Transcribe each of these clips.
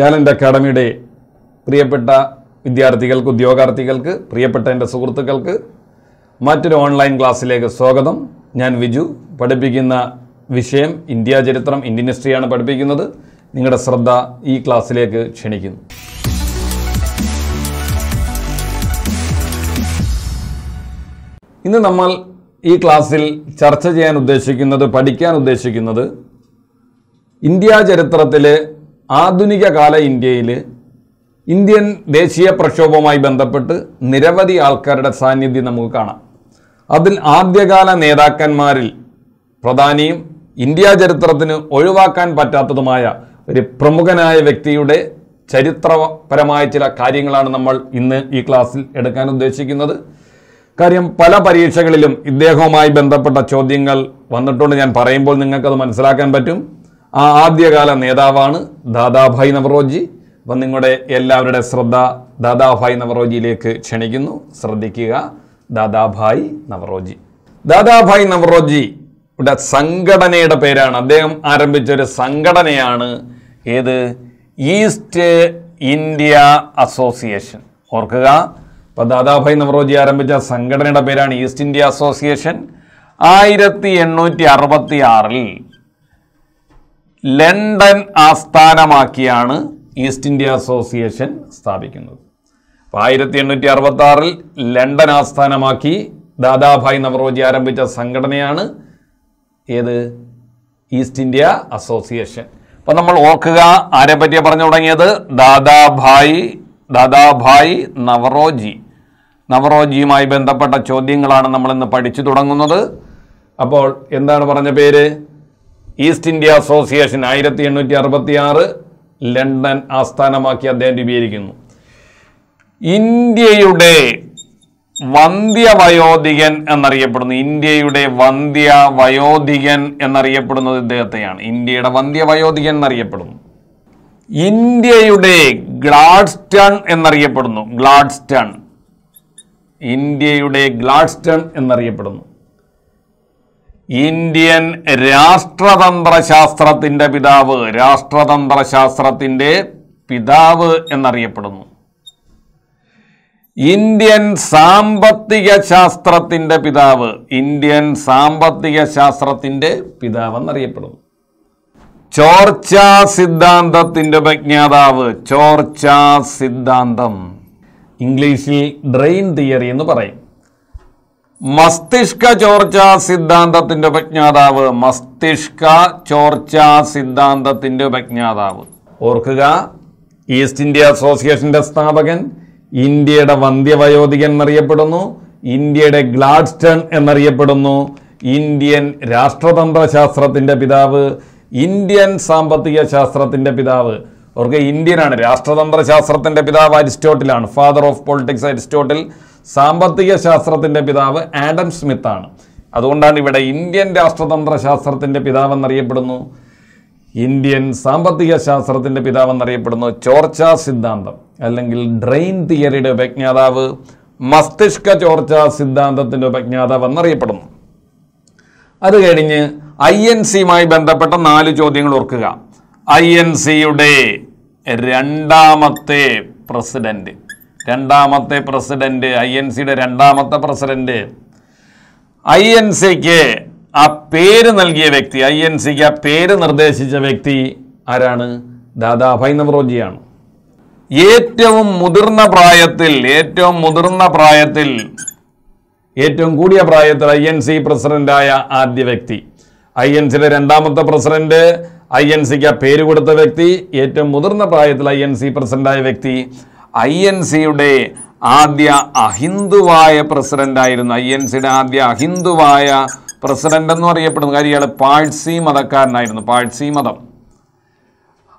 Talent അക്കാഡമിയുടെ പ്രിയപ്പെട്ട വിദ്യാർത്ഥികൾക്ക് ഉദ്യോഗാർത്ഥികൾക്ക് പ്രിയപ്പെട്ട എൻ്റെ സുഹൃത്തുക്കൾക്ക് മറ്റൊരു ഓൺലൈൻ ക്ലാസ്സിലേക്ക് സ്വാഗതം ഞാൻ വിജു പഠിപ്പിക്കുന്ന വിഷയം ഇന്ത്യ ചരിത്രം ഇന്ത്യൻ ഹിസ്റ്ററിയാണ് പഠിപ്പിക്കുന്നത് നിങ്ങളുടെ ശ്രദ്ധ ഈ ക്ലാസ്സിലേക്ക് ക്ഷണിക്കുന്നു ഇന്ന് നമ്മൾ ഈ ക്ലാസ്സിൽ ചർച്ച ചെയ്യാൻ ഉദ്ദേശിക്കുന്നത് പഠിക്കാൻ ഉദ്ദേശിക്കുന്നത് ഇന്ത്യ ചരിത്രത്തിലെ ആധുനിക കാല ഇന്ത്യയിൽ ഇന്ത്യൻ ദേശീയ പ്രക്ഷോഭവുമായി ബന്ധപ്പെട്ട് നിരവധി ആൾക്കാരുടെ സാന്നിധ്യം നമുക്ക് കാണാം അതിൽ ആദ്യകാല നേതാക്കന്മാരിൽ പ്രധാനിയും ഇന്ത്യ ചരിത്രത്തിന് ഒഴിവാക്കാൻ പറ്റാത്തതുമായ ഒരു പ്രമുഖനായ വ്യക്തിയുടെ ചരിത്രപരമായ ചില കാര്യങ്ങളാണ് നമ്മൾ ഇന്ന് ഈ ക്ലാസ്സിൽ എടുക്കാൻ ഉദ്ദേശിക്കുന്നത് കാര്യം പല പരീക്ഷകളിലും ഇദ്ദേഹവുമായി ബന്ധപ്പെട്ട ചോദ്യങ്ങൾ വന്നിട്ടുണ്ട് ഞാൻ പറയുമ്പോൾ നിങ്ങൾക്കത് മനസ്സിലാക്കാൻ പറ്റും ആ ആദ്യകാല നേതാവാണ് ദാദാഭായ് നവറോജി അപ്പം നിങ്ങളുടെ എല്ലാവരുടെ ശ്രദ്ധ ദാദാഭായ് നവറോജിയിലേക്ക് ക്ഷണിക്കുന്നു ശ്രദ്ധിക്കുക ദാദാഭായ് നവറോജി ദാദാഭായ് നവറോജിയുടെ സംഘടനയുടെ പേരാണ് അദ്ദേഹം ആരംഭിച്ച ഒരു സംഘടനയാണ് ഏത് ഈസ്റ്റ് ഇന്ത്യ അസോസിയേഷൻ ഓർക്കുക ഇപ്പം ദാദാഭായ് നവറോജി ആരംഭിച്ച സംഘടനയുടെ പേരാണ് ഈസ്റ്റ് ഇന്ത്യ അസോസിയേഷൻ ആയിരത്തി എണ്ണൂറ്റി അറുപത്തി ആറിൽ ലണ്ടൻ ആസ്ഥാനമാക്കിയാണ് ഈസ്റ്റ് ഇന്ത്യ അസോസിയേഷൻ സ്ഥാപിക്കുന്നത് അപ്പം ആയിരത്തി എണ്ണൂറ്റി അറുപത്തി ആറിൽ ലണ്ടൻ ആസ്ഥാനമാക്കി ദാദാഭായ് നവറോജി ആരംഭിച്ച സംഘടനയാണ് ഏത് ഈസ്റ്റ് ഇന്ത്യ അസോസിയേഷൻ അപ്പം നമ്മൾ ഓർക്കുക ആരെ പറ്റിയാണ് പറഞ്ഞു തുടങ്ങിയത് ദാദാഭായ് ദാദാഭായ് നവറോജി നവറോജിയുമായി ബന്ധപ്പെട്ട ചോദ്യങ്ങളാണ് നമ്മളിന്ന് പഠിച്ചു തുടങ്ങുന്നത് അപ്പോൾ എന്താണ് പറഞ്ഞ പേര് ഈസ്റ്റ് ഇന്ത്യ അസോസിയേഷൻ ആയിരത്തി എണ്ണൂറ്റി അറുപത്തി ആറ് ലണ്ടൻ ആസ്ഥാനമാക്കി അദ്ദേഹം രൂപീകരിക്കുന്നു ഇന്ത്യയുടെ വന്ധ്യ വയോധികൻ എന്നറിയപ്പെടുന്നു ഇന്ത്യയുടെ വന്ധ്യ വയോധികൻ എന്നറിയപ്പെടുന്നത് ഇദ്ദേഹത്തെയാണ് ഇന്ത്യയുടെ വന്ധ്യ വയോധികൻ എന്നറിയപ്പെടുന്നു ഇന്ത്യയുടെ ഗ്ലാഡ്സ്റ്റൺ എന്നറിയപ്പെടുന്നു ഗ്ലാഡ്സ്റ്റൺ ഇന്ത്യയുടെ ഗ്ലാഡ്സ്റ്റൺ എന്നറിയപ്പെടുന്നു ഇന്ത്യൻ രാഷ്ട്രതന്ത്രശാസ്ത്രത്തിൻ്റെ പിതാവ് രാഷ്ട്രതന്ത്രശാസ്ത്രത്തിൻ്റെ പിതാവ് എന്നറിയപ്പെടുന്നു ഇന്ത്യൻ സാമ്പത്തിക ശാസ്ത്രത്തിൻ്റെ പിതാവ് ഇന്ത്യൻ സാമ്പത്തിക ശാസ്ത്രത്തിൻ്റെ പിതാവ് എന്നറിയപ്പെടുന്നു ചോർച്ച സിദ്ധാന്തത്തിൻ്റെ ഉപജ്ഞാതാവ് ചോർച്ച സിദ്ധാന്തം ഇംഗ്ലീഷിൽ ഡ്രെയിൻ തിയറി എന്ന് പറയും മസ്തിഷ്ക ചോർച്ച സിദ്ധാന്തത്തിന്റെ ഉപജ്ഞാതാവ് മസ്തിഷ്ക ചോർച്ച സിദ്ധാന്തത്തിന്റെ ഉപജ്ഞാതാവ് ഓർക്കുക ഈസ്റ്റ് ഇന്ത്യ അസോസിയേഷന്റെ സ്ഥാപകൻ ഇന്ത്യയുടെ വന്ധ്യവയോധികൻ എന്നറിയപ്പെടുന്നു ഇന്ത്യയുടെ ഗ്ലാഡ്സ്റ്റൺ എന്നറിയപ്പെടുന്നു ഇന്ത്യൻ രാഷ്ട്രതന്ത്ര ശാസ്ത്രത്തിന്റെ പിതാവ് ഇന്ത്യൻ സാമ്പത്തിക ശാസ്ത്രത്തിന്റെ പിതാവ് അവർക്ക് ഇന്ത്യനാണ് രാഷ്ട്രതന്ത്ര ശാസ്ത്രത്തിന്റെ പിതാവ് അരിസ്റ്റോട്ടിലാണ് ഫാദർ ഓഫ് പൊളിറ്റിക്സ് അരിസ്റ്റോട്ടിൽ സാമ്പത്തിക ശാസ്ത്രത്തിൻ്റെ പിതാവ് ആഡം സ്മിത്ത് ആണ് അതുകൊണ്ടാണ് ഇവിടെ ഇന്ത്യൻ രാഷ്ട്രതന്ത്ര ശാസ്ത്രത്തിൻ്റെ പിതാവെന്നറിയപ്പെടുന്നു ഇന്ത്യൻ സാമ്പത്തിക ശാസ്ത്രത്തിൻ്റെ പിതാവെന്നറിയപ്പെടുന്നു ചോർച്ചാ സിദ്ധാന്തം അല്ലെങ്കിൽ ഡ്രെയിൻ തിയറിയുടെ ഉപജ്ഞാതാവ് മസ്തിഷ്ക ചോർച്ചാ സിദ്ധാന്തത്തിൻ്റെ ഉപജ്ഞാതാവ് എന്നറിയപ്പെടുന്നു അത് കഴിഞ്ഞ് ഐ എൻ സിയുമായി ബന്ധപ്പെട്ട നാല് ചോദ്യങ്ങൾ ഓർക്കുക ഐ എൻ സിയുടെ രണ്ടാമത്തെ പ്രസിഡന്റ് രണ്ടാമത്തെ പ്രസിഡന്റ് ഐ എൻ സിയുടെ രണ്ടാമത്തെ പ്രസിഡന്റ് ഐ എൻ സിക്ക് ആ പേര് നൽകിയ വ്യക്തി ഐ എൻ സിക്ക് ആ പേര് നിർദ്ദേശിച്ച വ്യക്തി ആരാണ് ദാദാഭായ് നവറോജിയാണ് ഏറ്റവും മുതിർന്ന പ്രായത്തിൽ ഏറ്റവും മുതിർന്ന പ്രായത്തിൽ ഏറ്റവും കൂടിയ പ്രായത്തിൽ ഐ എൻ സി പ്രസിഡന്റായ ആദ്യ വ്യക്തി ഐ എൻ സിയുടെ രണ്ടാമത്തെ പ്രസിഡന്റ് ഐ എൻ സിക്ക് ആ പേര് കൊടുത്ത വ്യക്തി ഏറ്റവും മുതിർന്ന പ്രായത്തിൽ ഐ എൻ സി പ്രസിഡന്റായ വ്യക്തി ഐ എൻ സിയുടെ ആദ്യ അഹിന്ദുവായ പ്രസിഡൻ്റായിരുന്നു ഐ എൻ സിയുടെ ആദ്യ അഹിന്ദുവായ പ്രസിഡന്റ് എന്ന് അറിയപ്പെടുന്നു കാര്യം ഇയാൾ പാഴ്സി മതക്കാരനായിരുന്നു പാഴ്സി മതം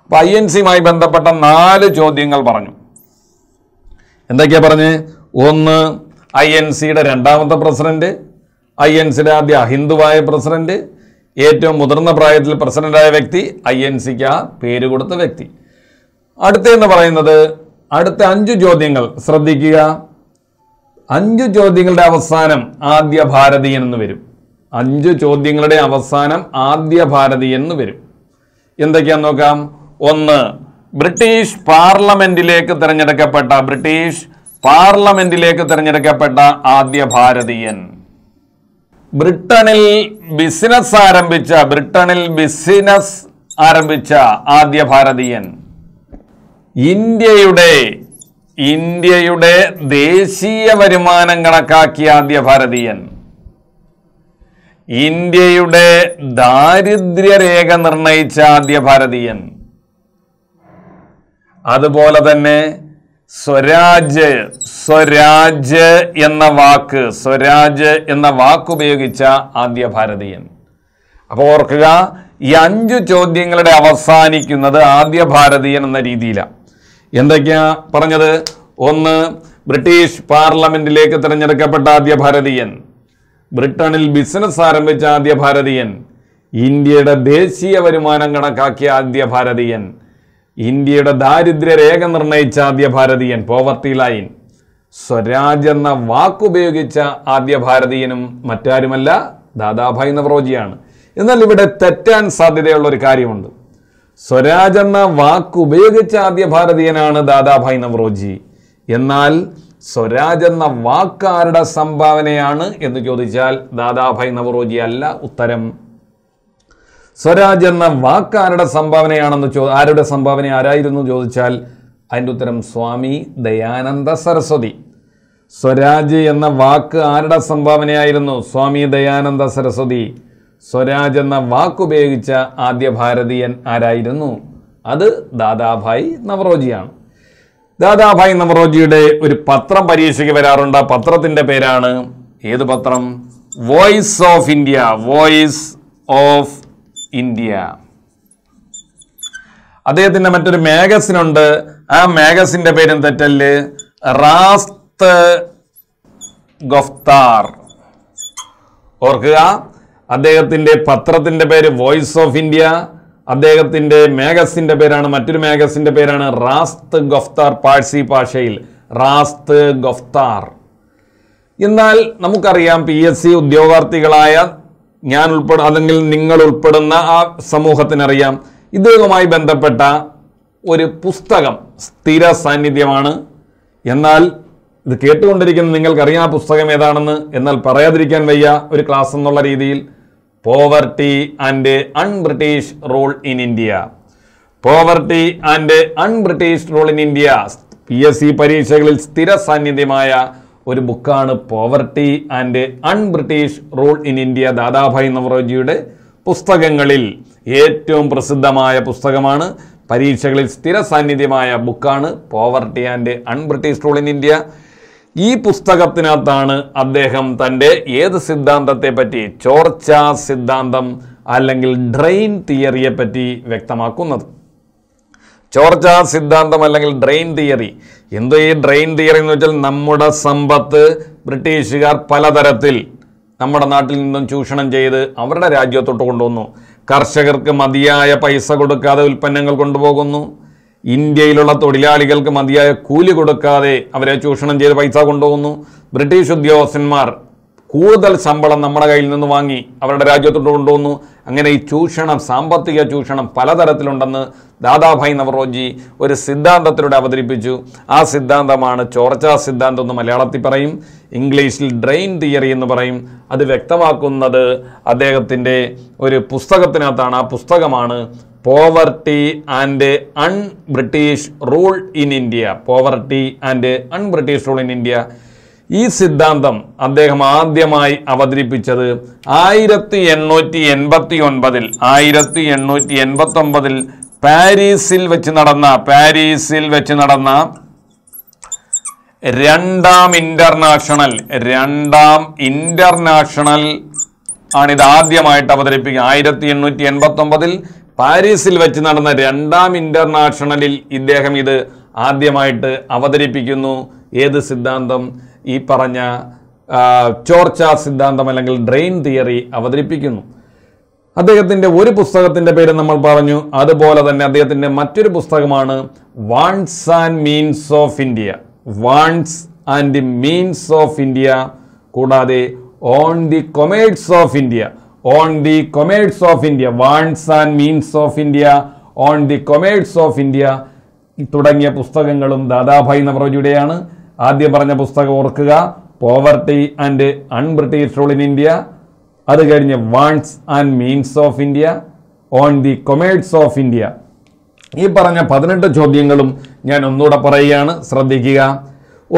അപ്പൊ ഐ എൻ സിയുമായി ബന്ധപ്പെട്ട നാല് ചോദ്യങ്ങൾ പറഞ്ഞു എന്തൊക്കെയാ പറഞ്ഞ് ഒന്ന് ഐ എൻ സിയുടെ രണ്ടാമത്തെ പ്രസിഡന്റ് ഐ എൻ സിയുടെ ആദ്യ അഹിന്ദുവായ പ്രസിഡന്റ് ഏറ്റവും മുതിർന്ന പ്രായത്തിൽ പ്രസിഡന്റായ വ്യക്തി ഐ എൻ സിക്ക് ആ പേര് കൊടുത്ത വ്യക്തി അടുത്തെന്ന് പറയുന്നത് അടുത്ത അഞ്ചു ചോദ്യങ്ങൾ ശ്രദ്ധിക്കുക അഞ്ചു ചോദ്യങ്ങളുടെ അവസാനം ആദ്യ ഭാരതീയൻ എന്ന് വരും അഞ്ചു ചോദ്യങ്ങളുടെ അവസാനം ആദ്യ ഭാരതീയൻ എന്ന് വരും എന്തൊക്കെയാന്ന് നോക്കാം ഒന്ന് ബ്രിട്ടീഷ് പാർലമെന്റിലേക്ക് തിരഞ്ഞെടുക്കപ്പെട്ട ബ്രിട്ടീഷ് പാർലമെന്റിലേക്ക് തിരഞ്ഞെടുക്കപ്പെട്ട ആദ്യ ഭാരതീയൻ ബ്രിട്ടനിൽ ബിസിനസ് ആരംഭിച്ച ബ്രിട്ടനിൽ ബിസിനസ് ആരംഭിച്ച ആദ്യ ഭാരതീയൻ ഇന്ത്യയുടെ ഇന്ത്യയുടെ ദേശീയ വരുമാനം കണക്കാക്കിയ ആദ്യ ഭാരതീയൻ ഇന്ത്യയുടെ ദാരിദ്ര്യരേഖ നിർണയിച്ച ആദ്യ ഭാരതീയൻ അതുപോലെ തന്നെ സ്വരാജ് സ്വരാജ് എന്ന വാക്ക് സ്വരാജ് എന്ന വാക്ക് ഉപയോഗിച്ച ആദ്യ ഭാരതീയൻ അപ്പോൾ ഓർക്കുക ഈ അഞ്ച് ചോദ്യങ്ങളുടെ അവസാനിക്കുന്നത് ആദ്യ ഭാരതീയൻ എന്ന രീതിയിലാണ് എന്തൊക്കെയാ പറഞ്ഞത് ഒന്ന് ബ്രിട്ടീഷ് പാർലമെന്റിലേക്ക് തിരഞ്ഞെടുക്കപ്പെട്ട ആദ്യ ഭാരതീയൻ ബ്രിട്ടനിൽ ബിസിനസ് ആരംഭിച്ച ആദ്യ ഭാരതീയൻ ഇന്ത്യയുടെ ദേശീയ വരുമാനം കണക്കാക്കിയ ആദ്യ ഭാരതീയൻ ഇന്ത്യയുടെ ദാരിദ്ര്യ രേഖ നിർണയിച്ച ആദ്യ ഭാരതീയൻ പോവർട്ടി ലൈൻ സ്വരാജ് എന്ന വാക്കുപയോഗിച്ച ആദ്യ ഭാരതീയനും മറ്റാരുമല്ല ദാദാഭായ് നവറോജിയാണ് എന്നാൽ ഇവിടെ തെറ്റാൻ സാധ്യതയുള്ള ഒരു കാര്യമുണ്ട് സ്വരാജ് എന്ന വാക്ക് ഉപയോഗിച്ച ആദ്യ ഭാരതീയനാണ് ദാദാഭായ് നവറോജി എന്നാൽ സ്വരാജ് എന്ന വാക്കാരുടെ സംഭാവനയാണ് എന്ന് ചോദിച്ചാൽ ദാദാഭായ് നവറോജി അല്ല ഉത്തരം സ്വരാജ് എന്ന വാക്കാരുടെ സംഭാവനയാണെന്ന് ചോ ആരുടെ സംഭാവന ആരായിരുന്നു ചോദിച്ചാൽ അതിൻ്റെ ഉത്തരം സ്വാമി ദയാനന്ദ സരസ്വതി സ്വരാജ് എന്ന വാക്ക് ആരുടെ സംഭാവനയായിരുന്നു സ്വാമി ദയാനന്ദ സരസ്വതി സ്വരാജ് എന്ന വാക്കുപയോഗിച്ച ആദ്യ ഭാരതീയൻ ആരായിരുന്നു അത് ദാദാഭായ് നവറോജിയാണ് ദാദാഭായ് നവറോജിയുടെ ഒരു പത്രം പരീക്ഷയ്ക്ക് വരാറുണ്ട് ആ പത്രത്തിൻ്റെ പേരാണ് ഏത് പത്രം voice of India voice of India അദ്ദേഹത്തിൻ്റെ മറ്റൊരു മാഗസിൻ ഉണ്ട് ആ മാഗസിൻ്റെ പേരും തെറ്റല് റാസ്ത് ഗഫ്താർ ഓർക്കുക അദ്ദേഹത്തിൻ്റെ പത്രത്തിൻ്റെ പേര് വോയിസ് ഓഫ് ഇന്ത്യ അദ്ദേഹത്തിൻ്റെ മാഗസിൻ്റെ പേരാണ് മറ്റൊരു മാഗസിൻ്റെ പേരാണ് റാസ്ത് ഗഫ്താർ പാഴ്സി ഭാഷയിൽ റാസ്ത് ഗഫ്താർ എന്നാൽ നമുക്കറിയാം പി എസ് സി ഉദ്യോഗാർത്ഥികളായ ഞാൻ ഉൾപ്പെടും അല്ലെങ്കിൽ നിങ്ങൾ ഉൾപ്പെടുന്ന ആ സമൂഹത്തിനറിയാം ഇതുമായി ബന്ധപ്പെട്ട ഒരു പുസ്തകം സ്ഥിര സാന്നിധ്യമാണ് എന്നാൽ ഇത് കേട്ടുകൊണ്ടിരിക്കുന്ന നിങ്ങൾക്കറിയാം ആ പുസ്തകം ഏതാണെന്ന് എന്നാൽ പറയാതിരിക്കാൻ വയ്യ ഒരു ക്ലാസ് എന്നുള്ള രീതിയിൽ poverty and un-British rule in India poverty and un-British rule in India P S C പരീക്ഷകളിൽ സ്ഥിര സാന്നിധ്യമായ ഒരു ബുക്കാണ് poverty and un-British rule in India Dadabhai നവറോജിയുടെ പുസ്തകങ്ങളിൽ ഏറ്റവും പ്രസിദ്ധമായ പുസ്തകമാണ് പരീക്ഷകളിൽ സ്ഥിര സാന്നിധ്യമായ ബുക്കാണ് poverty and un-British rule in India ഈ പുസ്തകത്തിനകത്താണ് അദ്ദേഹം തൻ്റെ ഏത് സിദ്ധാന്തത്തെ പറ്റി ചോർച്ച സിദ്ധാന്തം അല്ലെങ്കിൽ ഡ്രെയിൻ തിയറിയെ പറ്റി വ്യക്തമാക്കുന്നത് ചോർച്ച സിദ്ധാന്തം അല്ലെങ്കിൽ ഡ്രെയിൻ തിയറി എന്തോ ഈ ഡ്രെയിൻ തിയറി എന്ന് വെച്ചാൽ നമ്മുടെ സമ്പത്ത് ബ്രിട്ടീഷുകാർ പലതരത്തിൽ നമ്മുടെ നാട്ടിൽ നിന്നും ചൂഷണം ചെയ്ത് അവരുടെ രാജ്യത്തോട്ട് കൊണ്ടുവന്നു കർഷകർക്ക് മതിയായ പൈസ കൊടുക്കാതെ ഉൽപ്പന്നങ്ങൾ കൊണ്ടുപോകുന്നു ഇന്ത്യയിലുള്ള തൊഴിലാളികൾക്ക് മതിയായ കൂലി കൊടുക്കാതെ അവരെ ചൂഷണം ചെയ്ത് പൈസ കൊണ്ടുപോകുന്നു ബ്രിട്ടീഷ് ഉദ്യോഗസ്ഥന്മാർ കൂടുതൽ ശമ്പളം നമ്മുടെ കയ്യിൽ നിന്ന് വാങ്ങി അവരുടെ രാജ്യത്തോട്ട് കൊണ്ടുവന്നു അങ്ങനെ ഈ ചൂഷണം സാമ്പത്തിക ചൂഷണം പലതരത്തിലുണ്ടെന്ന് ദാദാഭായ് നവറോജി ഒരു സിദ്ധാന്തത്തിലൂടെ അവതരിപ്പിച്ചു ആ സിദ്ധാന്തമാണ് ചോർച്ചാ സിദ്ധാന്തം എന്ന് മലയാളത്തിൽ പറയും ഇംഗ്ലീഷിൽ ഡ്രെയിൻ തിയറി എന്ന് പറയും അത് വ്യക്തമാക്കുന്നത് അദ്ദേഹത്തിൻ്റെ ഒരു പുസ്തകത്തിനകത്താണ് ആ പുസ്തകമാണ് poverty and un British rule in India poverty and un British rule in India ഈ സിദ്ധാന്തം അദ്ദേഹം ആദ്യമായി അവതരിപ്പിച്ചത് ആയിരത്തി എണ്ണൂറ്റി എൺപത്തി ഒൻപതിൽ ആയിരത്തി എണ്ണൂറ്റി എൺപത്തി ഒൻപതിൽ പാരീസിൽ വെച്ച് നടന്ന പാരീസിൽ വെച്ച് നടന്ന രണ്ടാം ഇന്റർനാഷണൽ രണ്ടാം ഇന്റർനാഷണൽ ആണിത് ആദ്യമായിട്ട് അവതരിപ്പിക്കുക ആയിരത്തി എണ്ണൂറ്റി എൺപത്തി ഒൻപതിൽ പാരീസിൽ വെച്ച് നടന്ന രണ്ടാം ഇന്റർനാഷണലിൽ ഇദ്ദേഹം ഇത് ആദ്യമായിട്ട് അവതരിപ്പിക്കുന്നു ഏത് സിദ്ധാന്തം ഈ പറഞ്ഞ ചോർച്ച സിദ്ധാന്തം അല്ലെങ്കിൽ ഡ്രെയിൻ തിയറി അവതരിപ്പിക്കുന്നു അദ്ദേഹത്തിൻ്റെ ഒരു പുസ്തകത്തിൻ്റെ പേര് നമ്മൾ പറഞ്ഞു അതുപോലെ തന്നെ അദ്ദേഹത്തിൻ്റെ മറ്റൊരു പുസ്തകമാണ് wants and means of India wants and the means of India കൂടാതെ on the commerce of India on the commerce of India wants and means of India on the commerce of India തുടങ്ങിയ പുസ്തകങ്ങളും ദാദാഭായ് നവറോജിയുടെയാണ് ആദ്യം പറഞ്ഞ പുസ്തകം ഓർക്കുക poverty and un-British rule in India അത് കഴിഞ്ഞ് wants and means of India on the commerce of India ഈ പറഞ്ഞ പതിനെട്ട് ചോദ്യങ്ങളും ഞാൻ ഒന്നുകൂടെ പറയുകയാണ് ശ്രദ്ധിക്കുക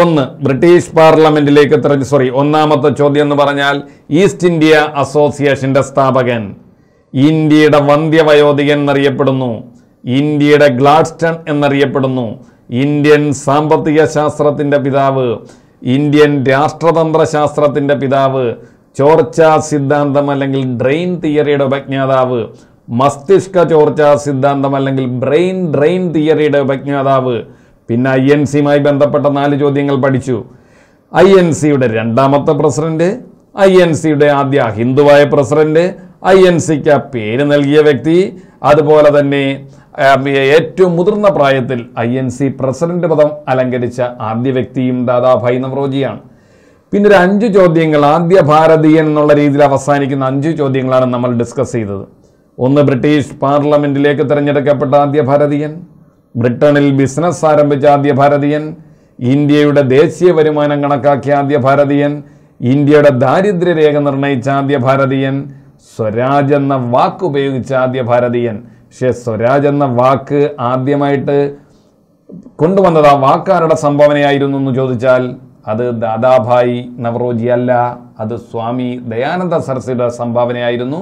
ഒന്ന് ബ്രിട്ടീഷ് പാർലമെന്റിലേക്ക് തിരഞ്ഞു സോറി ഒന്നാമത്തെ ചോദ്യം എന്ന് പറഞ്ഞാൽ ഈസ്റ്റ് ഇന്ത്യ അസോസിയേഷന്റെ സ്ഥാപകൻ ഇന്ത്യയുടെ വന്ധ്യവയോധികൻ എന്നറിയപ്പെടുന്നു ഇന്ത്യയുടെ ഗ്ലാഡ്സ്റ്റൺ എന്നറിയപ്പെടുന്നു ഇന്ത്യൻ സാമ്പത്തിക ശാസ്ത്രത്തിൻ്റെ പിതാവ് ഇന്ത്യൻ രാഷ്ട്രതന്ത്ര ശാസ്ത്രത്തിൻ്റെ പിതാവ് ചോർച്ച സിദ്ധാന്തം അല്ലെങ്കിൽ ഡ്രെയിൻ തിയറിയുടെ ഉപജ്ഞാതാവ് മസ്തിഷ്ക ചോർച്ച സിദ്ധാന്തം അല്ലെങ്കിൽ ബ്രെയിൻ ഡ്രെയിൻ തിയറിയുടെ ഉപജ്ഞാതാവ് പിന്നെ ഐ എൻ സിയുമായി ബന്ധപ്പെട്ട നാല് ചോദ്യങ്ങൾ പഠിച്ചു ഐ എൻ സിയുടെ രണ്ടാമത്തെ പ്രസിഡന്റ് ഐ എൻ സിയുടെ ആദ്യ ഹിന്ദുവായ പ്രസിഡന്റ് ഐ എൻ സിക്ക് പേര് നൽകിയ വ്യക്തി അതുപോലെ തന്നെ ഏറ്റവും മുതിർന്ന പ്രായത്തിൽ ഐ എൻ സി പ്രസിഡന്റ് പദം അലങ്കരിച്ച ആദ്യ വ്യക്തിയും ദാദാഭായ് നവറോജിയാണ് പിന്നെ ഒരു അഞ്ച് ചോദ്യങ്ങൾ ആദ്യ ഭാരതീയൻ എന്നുള്ള രീതിയിൽ അവസാനിക്കുന്ന അഞ്ച് ചോദ്യങ്ങളാണ് നമ്മൾ ഡിസ്കസ് ചെയ്തത് ഒന്ന് ബ്രിട്ടീഷ് പാർലമെന്റിലേക്ക് തിരഞ്ഞെടുക്കപ്പെട്ട ആദ്യ ഭാരതീയൻ ബ്രിട്ടനിൽ ബിസിനസ് ആരംഭിച്ച ആദ്യ ഭാരതീയൻ ഇന്ത്യയുടെ ദേശീയ വരുമാനം കണക്കാക്കിയ ആദ്യ ഭാരതീയൻ ഇന്ത്യയുടെ ദാരിദ്ര്യരേഖ നിർണയിച്ച ആദ്യ ഭാരതീയൻ സ്വരാജ് എന്ന വാക്കുപയോഗിച്ച ആദ്യ ഭാരതീയൻ പക്ഷേ സ്വരാജ് എന്ന വാക്ക് ആദ്യമായിട്ട് കൊണ്ടുവന്നത് ആ വാക്കാരുടെ സംഭാവനയായിരുന്നു എന്ന് ചോദിച്ചാൽ അത് ദാദാഭായ് നവറോജി അല്ല അത് സ്വാമി ദയാനന്ദ സരസ്വതിയുടെ സംഭാവനയായിരുന്നു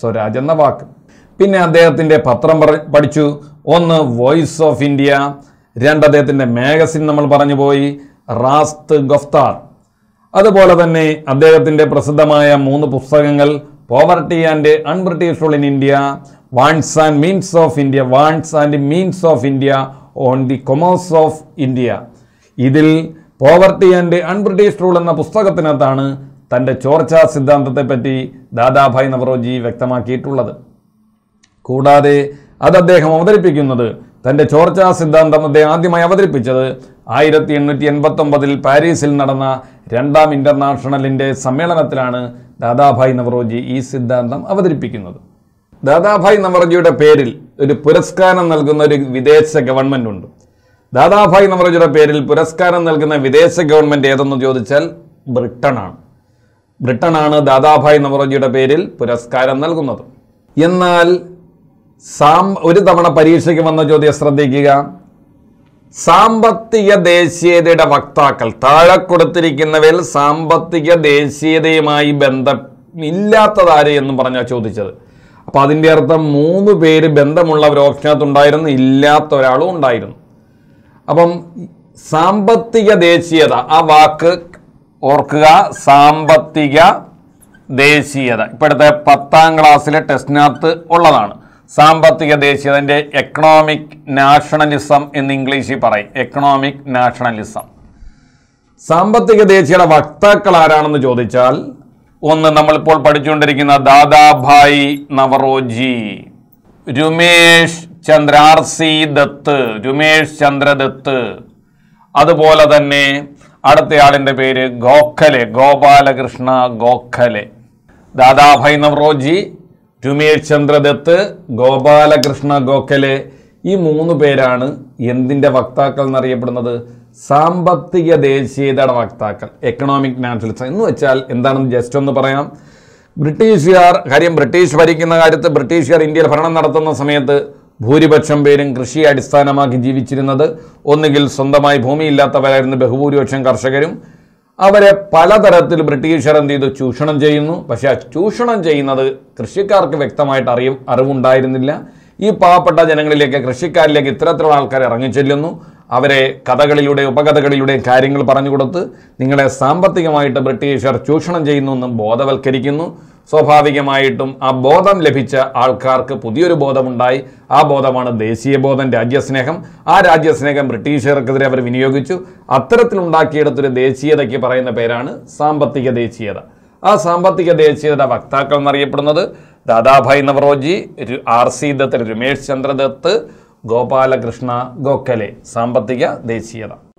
സ്വരാജ് എന്ന വാക്ക് പിന്നെ അദ്ദേഹത്തിൻ്റെ പത്രം പഠിച്ചു ഒന്ന് വോയിസ് ഓഫ് ഇന്ത്യ രണ്ട് അദ്ദേഹത്തിൻ്റെ മാഗസിൻ നമ്മൾ പറഞ്ഞു പോയി റാസ്ത് ഗഫ്താർ അതുപോലെ തന്നെ അദ്ദേഹത്തിൻ്റെ പ്രസിദ്ധമായ മൂന്ന് പുസ്തകങ്ങൾ poverty and un-British in India wants and means of India, wants and means of India on the commerce of India. ഇതിൽ പോവർട്ടി ആൻഡ് അൺബ്രിട്ടീഷ് റൂൾ എന്ന പുസ്തകത്തിനകത്താണ് തൻ്റെ ചോർച്ചാ പറ്റി ദാദാഭായ് നവറോജി വ്യക്തമാക്കിയിട്ടുള്ളത് കൂടാതെ അത് അദ്ദേഹം അവതരിപ്പിക്കുന്നത് തൻ്റെ ചോർച്ചാ സിദ്ധാന്തം അദ്ദേഹം ആദ്യമായി അവതരിപ്പിച്ചത് ആയിരത്തി എണ്ണൂറ്റി ഒമ്പതിൽ പാരീസിൽ നടന്ന രണ്ടാം ഇൻ്റർനാഷണലിൻ്റെ സമ്മേളനത്തിലാണ് ദാദാഭായ് നവറോജി ഈ സിദ്ധാന്തം അവതരിപ്പിക്കുന്നത് ദാദാഭായ് നവറജിയുടെ പേരിൽ ഒരു പുരസ്കാരം നൽകുന്ന ഒരു വിദേശ ഗവൺമെന്റ് ഉണ്ട് ദാദാഭായ് നവറജിയുടെ പേരിൽ പുരസ്കാരം നൽകുന്ന വിദേശ ഗവൺമെന്റ് ഏതെന്ന് ചോദിച്ചാൽ ബ്രിട്ടനാണ് ബ്രിട്ടനാണ് ദാദാഭായ് നവറജിയുടെ പേരിൽ പുരസ്കാരം നൽകുന്നത് എന്നാൽ സാം ഒരു തവണ പരീക്ഷയ്ക്ക് വന്ന ചോദ്യം ശ്രദ്ധിക്കുക സാമ്പത്തിക ദേശീയതയുടെ വക്താക്കൾ താഴെ കൊടുത്തിരിക്കുന്നവയിൽ സാമ്പത്തിക ദേശീയതയുമായി ബന്ധം ഇല്ലാത്തതാരെ എന്ന് പറഞ്ഞാൽ ചോദിച്ചത് അപ്പോൾ അതിൻ്റെ അർത്ഥം മൂന്ന് പേര് ബന്ധമുള്ളവർ ഓപ്ഷനകത്ത് ഉണ്ടായിരുന്നു ഇല്ലാത്ത ഒരാളും ഉണ്ടായിരുന്നു അപ്പം സാമ്പത്തിക ദേശീയത ആ വാക്ക് ഓർക്കുക സാമ്പത്തിക ദേശീയത ഇപ്പോഴത്തെ പത്താം ക്ലാസ്സിലെ ടെസ്റ്റിനകത്ത് ഉള്ളതാണ് സാമ്പത്തിക ദേശീയത എൻ്റെ എക്കണോമിക് നാഷണലിസം എന്ന് ഇംഗ്ലീഷിൽ പറയും എക്കണോമിക് നാഷണലിസം സാമ്പത്തിക ദേശീയയുടെ വക്താക്കൾ ആരാണെന്ന് ചോദിച്ചാൽ ഒന്ന് നമ്മളിപ്പോൾ പഠിച്ചുകൊണ്ടിരിക്കുന്ന ദാദാഭായ് നവറോജി രുമേഷ് ചന്ദ്ര ആർ സി ദത്ത് രുമേഷ് ചന്ദ്ര ദത്ത് അതുപോലെ തന്നെ അടുത്തയാളിൻ്റെ പേര് ഗോഖലെ ഗോപാലകൃഷ്ണ ഗോഖലെ ദാദാഭായ് നവറോജി രുമേഷ് ചന്ദ്ര ദത്ത് ഗോപാലകൃഷ്ണ ഗോഖലെ ഈ മൂന്ന് പേരാണ് എന്തിൻ്റെ വക്താക്കൾ എന്നറിയപ്പെടുന്നത് സാമ്പത്തിക ദേശീയതയുടെ വക്താക്കൾ എക്കണോമിക് നാഷണലിസം എന്ന് വെച്ചാൽ എന്താണെന്ന് ജസ്റ്റ് ഒന്ന് പറയാം ബ്രിട്ടീഷുകാർ കാര്യം ബ്രിട്ടീഷ് ഭരിക്കുന്ന കാര്യത്ത് ബ്രിട്ടീഷുകാർ ഇന്ത്യയിൽ ഭരണം നടത്തുന്ന സമയത്ത് ഭൂരിപക്ഷം പേരും കൃഷിയെ അടിസ്ഥാനമാക്കി ജീവിച്ചിരുന്നത് ഒന്നുകിൽ സ്വന്തമായി ഭൂമിയില്ലാത്തവരായിരുന്നു ബഹുഭൂരിപക്ഷം കർഷകരും അവരെ പലതരത്തിൽ ബ്രിട്ടീഷുകാർ എന്ത് ചെയ്തു ചൂഷണം ചെയ്യുന്നു പക്ഷേ ആ ചൂഷണം ചെയ്യുന്നത് കൃഷിക്കാർക്ക് വ്യക്തമായിട്ട് അറിയും അറിവുണ്ടായിരുന്നില്ല ഈ പാവപ്പെട്ട ജനങ്ങളിലേക്ക് കൃഷിക്കാരിലേക്ക് ഇത്തരത്തിലുള്ള ആൾക്കാർ ഇറങ്ങിച്ചെല്ലുന്നു അവരെ കഥകളിലൂടെ ഉപകഥകളിലൂടെയും കാര്യങ്ങൾ പറഞ്ഞു കൊടുത്ത് നിങ്ങളെ സാമ്പത്തികമായിട്ട് ബ്രിട്ടീഷർ ചൂഷണം ചെയ്യുന്നു എന്നും ബോധവൽക്കരിക്കുന്നു സ്വാഭാവികമായിട്ടും ആ ബോധം ലഭിച്ച ആൾക്കാർക്ക് പുതിയൊരു ബോധമുണ്ടായി ആ ബോധമാണ് ദേശീയ ബോധം രാജ്യസ്നേഹം ആ രാജ്യസ്നേഹം ബ്രിട്ടീഷുകാർക്കെതിരെ അവർ വിനിയോഗിച്ചു അത്തരത്തിലുണ്ടാക്കിയെടുത്തൊരു ദേശീയതയ്ക്ക് പറയുന്ന പേരാണ് സാമ്പത്തിക ദേശീയത ആ സാമ്പത്തിക ദേശീയത വക്താക്കൾ എന്നറിയപ്പെടുന്നത് ദാദാഭായ് നവറോജി ആർ സി ദത്ത് രമേശ് ചന്ദ്രദത്ത് ಗೋಪಾಲಕೃಷ್ಣ ಗೋಖಲೆ ಸಾಂಬತಿ ದ